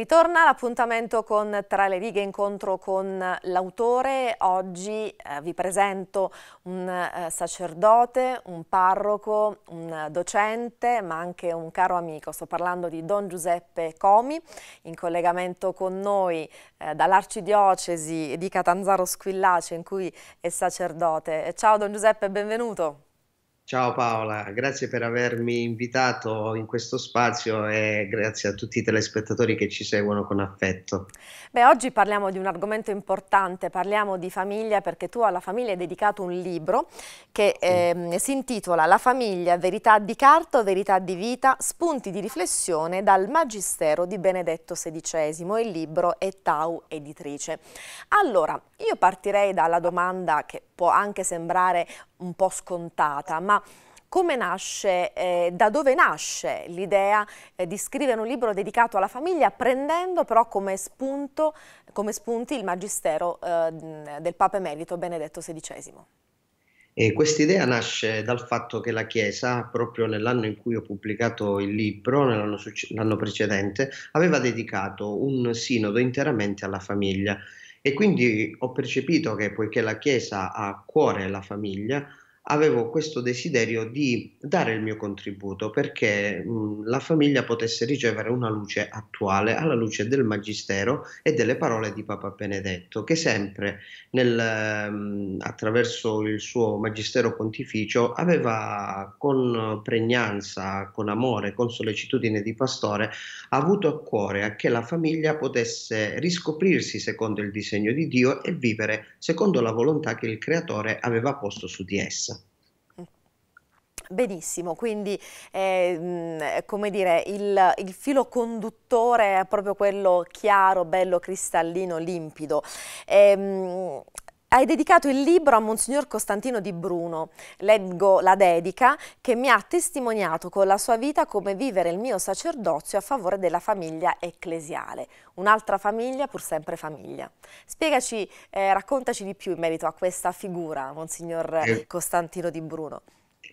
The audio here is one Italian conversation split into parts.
Ritorna l'appuntamento con Tra le righe, incontro con l'autore. Oggi eh, vi presento un eh, sacerdote, un parroco, un docente, ma anche un caro amico. Sto parlando di Don Giuseppe Comi, in collegamento con noi eh, dall'Arcidiocesi di Catanzaro Squillace, in cui è sacerdote. Ciao Don Giuseppe, benvenuto. Ciao Paola, grazie per avermi invitato in questo spazio e grazie a tutti i telespettatori che ci seguono con affetto. Beh, oggi parliamo di un argomento importante, parliamo di famiglia perché tu alla famiglia hai dedicato un libro che sì. eh, si intitola La famiglia, verità di carto, verità di vita, spunti di riflessione dal Magistero di Benedetto XVI. Il libro è Tau Editrice. Allora, io partirei dalla domanda che può anche sembrare un po' scontata, ma come nasce, eh, da dove nasce l'idea eh, di scrivere un libro dedicato alla famiglia, prendendo però come, spunto, come spunti il magistero eh, del Papa Emerito Benedetto XVI? Questa idea nasce dal fatto che la Chiesa, proprio nell'anno in cui ho pubblicato il libro, l'anno precedente, aveva dedicato un sinodo interamente alla famiglia. E quindi ho percepito che poiché la Chiesa ha a cuore la famiglia, avevo questo desiderio di dare il mio contributo perché mh, mm, la famiglia potesse ricevere una luce attuale alla luce del Magistero e delle parole di Papa Benedetto, che sempre nel, mh, mm, attraverso il suo Magistero pontificio aveva con pregnanza, con amore, con sollecitudine di pastore, avuto a cuore a che la famiglia potesse riscoprirsi secondo il disegno di Dio e vivere secondo la volontà che il Creatore aveva posto su di essa. Benissimo, quindi eh, come dire, il, il, filo conduttore è proprio quello chiaro, bello, cristallino, limpido. Eh, hai dedicato il libro a Monsignor Costantino Di Bruno, leggo la dedica, che mi ha testimoniato con la sua vita come vivere il mio sacerdozio a favore della famiglia ecclesiale. Un'altra famiglia, pur sempre famiglia. Spiegaci, eh, raccontaci di più in merito a questa figura, Monsignor Costantino Di Bruno.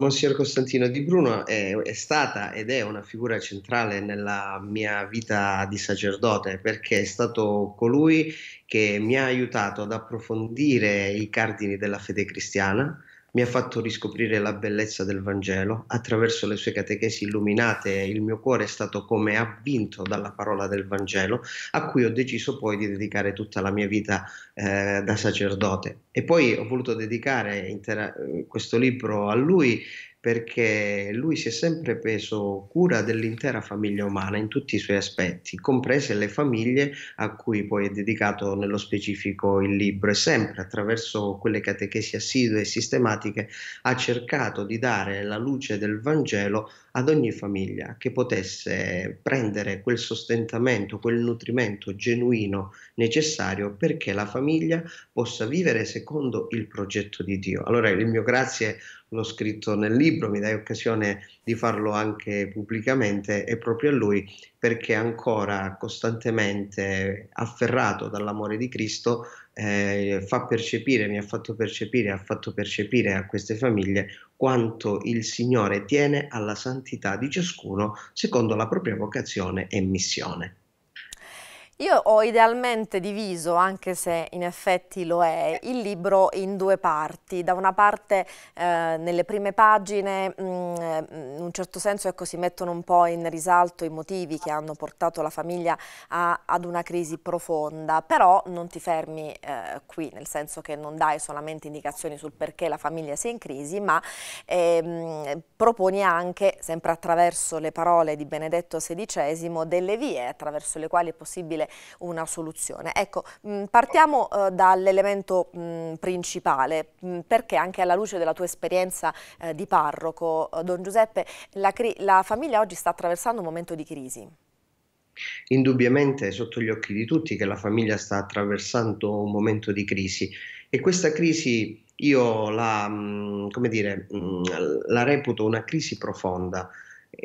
Monsignor Costantino Di Bruno è, è, stata ed è una figura centrale nella mia vita di sacerdote perché è stato colui che mi ha aiutato ad approfondire i cardini della fede cristiana, mi ha fatto riscoprire la bellezza del Vangelo, attraverso le sue catechesi illuminate il mio cuore è stato come avvinto dalla parola del Vangelo, a cui ho deciso poi di dedicare tutta la mia vita eh, da sacerdote. E poi ho voluto dedicare intera- eh, questo libro a lui perché lui si è sempre preso cura dell'intera famiglia umana in tutti i suoi aspetti, comprese le famiglie a cui poi è dedicato nello specifico il libro e sempre attraverso quelle catechesi assidue e sistematiche ha cercato di dare la luce del Vangelo ad ogni famiglia che potesse prendere quel sostentamento, quel nutrimento genuino necessario perché la famiglia possa vivere secondo il progetto di Dio. Allora il mio grazie l'ho scritto nel libro, mi dai occasione di farlo anche pubblicamente, è proprio a lui perché ancora costantemente afferrato dall'amore di Cristo eh, fa percepire, mi ha fatto percepire, ha fatto percepire a queste famiglie quanto il Signore tiene alla santità di ciascuno secondo la propria vocazione e missione. Io ho idealmente diviso, anche se in effetti lo è, il libro in due parti. Da una parte eh, nelle prime pagine mh, mm, mm, in un certo senso ecco, si mettono un po' in risalto i motivi che hanno portato la famiglia a, ad una crisi profonda, però non ti fermi eh, qui, nel senso che non dai solamente indicazioni sul perché la famiglia sia in crisi, ma eh, mh, proponi anche, sempre attraverso le parole di Benedetto XVI, delle vie attraverso le quali è possibile una soluzione. Ecco, mm, partiamo eh, dall'elemento mm, principale, mm, perché anche alla luce della tua esperienza eh, di parroco, eh, Don Giuseppe, la, la famiglia oggi sta attraversando un momento di crisi. Indubbiamente è sotto gli occhi di tutti che la famiglia sta attraversando un momento di crisi e questa crisi io la, dire, la reputo una crisi profonda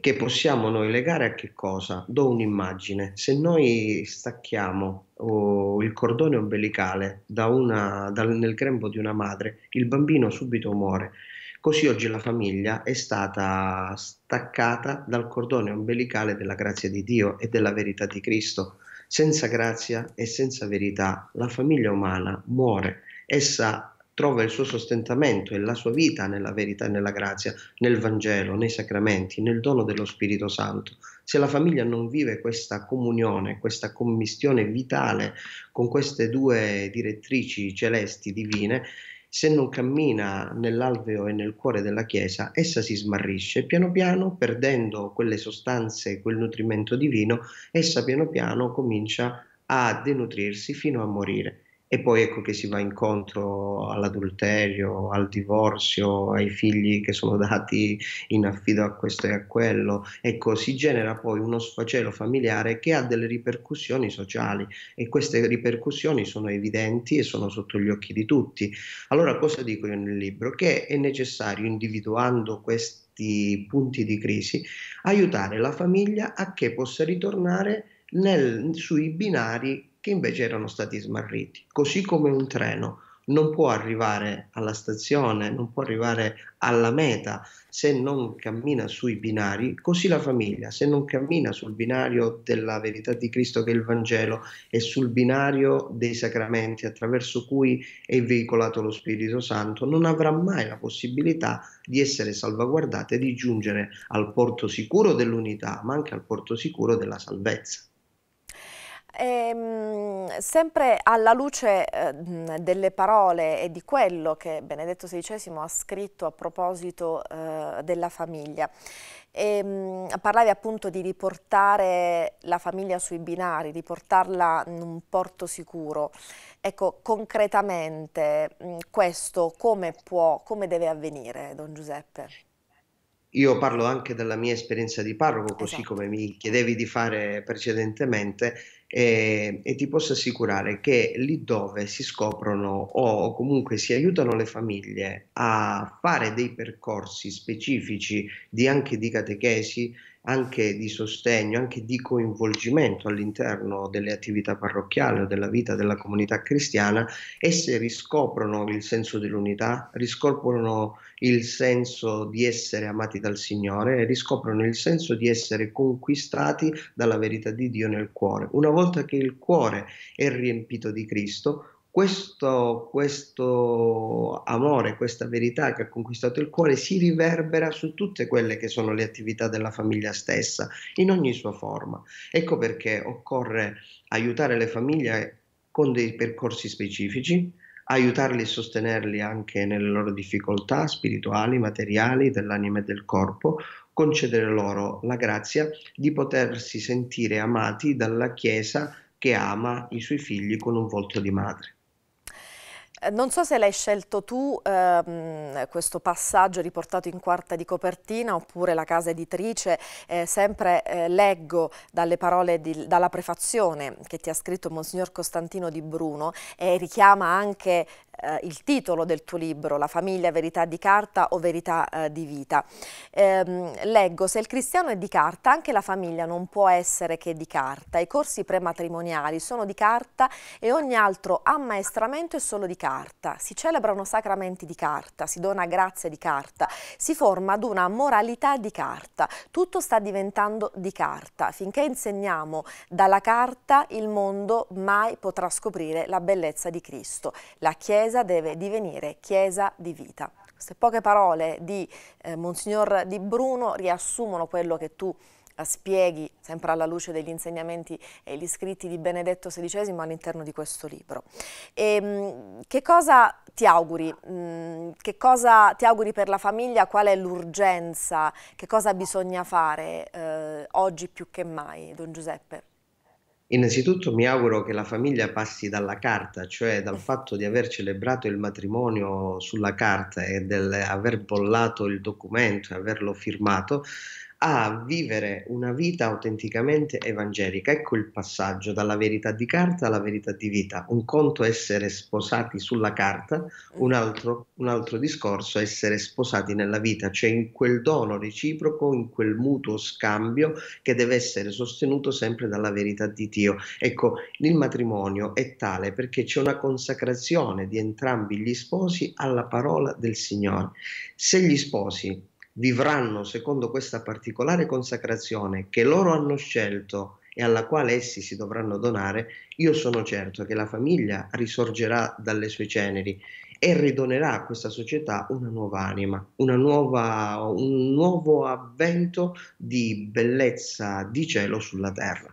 che possiamo noi legare a che cosa? Do un'immagine. Se noi stacchiamo oh, il cordone ombelicale da una, dal, nel grembo di una madre, il bambino subito muore. Così oggi la famiglia è stata staccata dal cordone ombelicale della grazia di Dio e della verità di Cristo. Senza grazia e senza verità la famiglia umana muore. Essa trova il suo sostentamento e la sua vita nella verità e nella grazia, nel Vangelo, nei sacramenti, nel dono dello Spirito Santo. Se la famiglia non vive questa comunione, questa commistione vitale con queste due direttrici celesti divine, se non cammina nell'alveo e nel cuore della Chiesa, essa si smarrisce piano piano, perdendo quelle sostanze, quel nutrimento divino, essa piano piano comincia a denutrirsi fino a morire e poi ecco che si va incontro all'adulterio, al divorzio, ai figli che sono dati in affido a questo e a quello. Ecco, si genera poi uno sfacelo familiare che ha delle ripercussioni sociali e queste ripercussioni sono evidenti e sono sotto gli occhi di tutti. Allora cosa dico io nel libro? Che è necessario, individuando questi punti di crisi, aiutare la famiglia a che possa ritornare nel, sui binari che invece erano stati smarriti, così come un treno non può arrivare alla stazione, non può arrivare alla meta se non cammina sui binari, così la famiglia, se non cammina sul binario della verità di Cristo che è il Vangelo e sul binario dei sacramenti attraverso cui è veicolato lo Spirito Santo, non avrà mai la possibilità di essere salvaguardata e di giungere al porto sicuro dell'unità, ma anche al porto sicuro della salvezza ehm, sempre alla luce eh, delle parole e di quello che Benedetto XVI ha scritto a proposito eh, della famiglia, e, ehm, parlavi appunto di riportare la famiglia sui binari, di portarla in un porto sicuro. Ecco, concretamente mm, questo come può, come deve avvenire, Don Giuseppe? Io parlo anche della mia esperienza di parroco, così esatto. come mi chiedevi di fare precedentemente e, ehm, e, ti posso assicurare che lì dove si scoprono o comunque si aiutano le famiglie a fare dei percorsi specifici di anche di catechesi anche di sostegno, anche di coinvolgimento all'interno delle attività parrocchiali o della vita della comunità cristiana, esse riscoprono il senso dell'unità, riscoprono il senso di essere amati dal Signore riscoprono il senso di essere conquistati dalla verità di Dio nel cuore. Una volta che il cuore è riempito di Cristo, questo, questo, amore, questa verità che ha conquistato il cuore si riverbera su tutte quelle che sono le attività della famiglia stessa, in ogni sua forma. Ecco perché occorre aiutare le famiglie con dei percorsi specifici, aiutarli e sostenerli anche nelle loro difficoltà spirituali, materiali, dell'anima e del corpo, concedere loro la grazia di potersi sentire amati dalla Chiesa che ama i suoi figli con un volto di madre. Eh, non so se l'hai scelto tu ehm, questo passaggio riportato in quarta di copertina oppure la casa editrice, eh, sempre eh, leggo dalle parole di, dalla prefazione che ti ha scritto Monsignor Costantino Di Bruno e richiama anche eh, il titolo del tuo libro, La famiglia verità di carta o verità eh, di vita. Ehm, leggo, se il cristiano è di carta, anche la famiglia non può essere che di carta. I corsi prematrimoniali sono di carta e ogni altro ammaestramento è solo di carta. Si celebrano sacramenti di carta, si dona grazia di carta, si forma ad una moralità di carta. Tutto sta diventando di carta. Finché insegniamo dalla carta, il mondo mai potrà scoprire la bellezza di Cristo. La Chiesa Chiesa deve divenire Chiesa di vita. Queste poche parole di eh, Monsignor Di Bruno riassumono quello che tu eh, spieghi, sempre alla luce degli insegnamenti e gli scritti di Benedetto XVI all'interno di questo libro. E, ehm, che cosa ti auguri? Mm, che cosa ti auguri per la famiglia? Qual è l'urgenza? Che cosa bisogna fare eh, oggi più che mai, Don Giuseppe? Innanzitutto mi auguro che la famiglia passi dalla carta, cioè dal fatto di aver celebrato il matrimonio sulla carta e del aver bollato il documento e averlo firmato, a vivere una vita autenticamente evangelica. Ecco il passaggio dalla verità di carta alla verità di vita. Un conto è essere sposati sulla carta, mm. un altro, un altro discorso è essere sposati nella vita, cioè in quel dono reciproco, in quel mutuo scambio che deve essere sostenuto sempre dalla verità di Dio. Ecco, il matrimonio è tale perché c'è una consacrazione di entrambi gli sposi alla parola del Signore. Se gli sposi vivranno secondo questa particolare consacrazione che loro hanno scelto e alla quale essi si dovranno donare, io sono certo che la famiglia risorgerà dalle sue ceneri e ridonerà a questa società una nuova anima, una nuova, un nuovo avvento di bellezza di cielo sulla terra.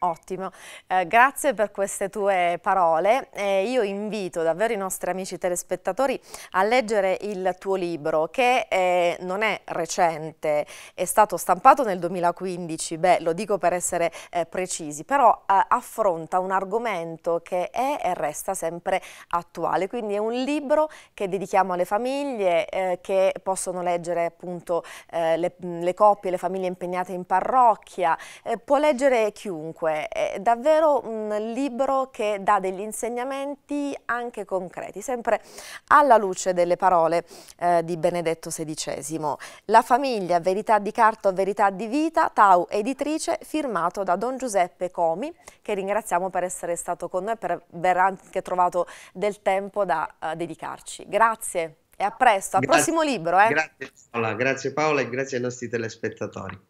Ottimo, eh, grazie per queste tue parole. Eh, io invito davvero i nostri amici telespettatori a leggere il tuo libro che eh, non è recente, è stato stampato nel 2015, beh lo dico per essere eh, precisi, però eh, affronta un argomento che è e resta sempre attuale, quindi è un libro che dedichiamo alle famiglie eh, che possono leggere appunto le, le coppie, le famiglie impegnate in parrocchia, può leggere chiunque Dunque, è davvero un libro che dà degli insegnamenti anche concreti, sempre alla luce delle parole eh, di Benedetto XVI. La famiglia, verità di carta o verità di vita, Tau editrice, firmato da Don Giuseppe Comi, che ringraziamo per essere stato con noi e per aver anche trovato del tempo da eh, dedicarci. Grazie e a presto, al prossimo libro. Eh. Grazie Paola, grazie Paola e grazie ai nostri telespettatori.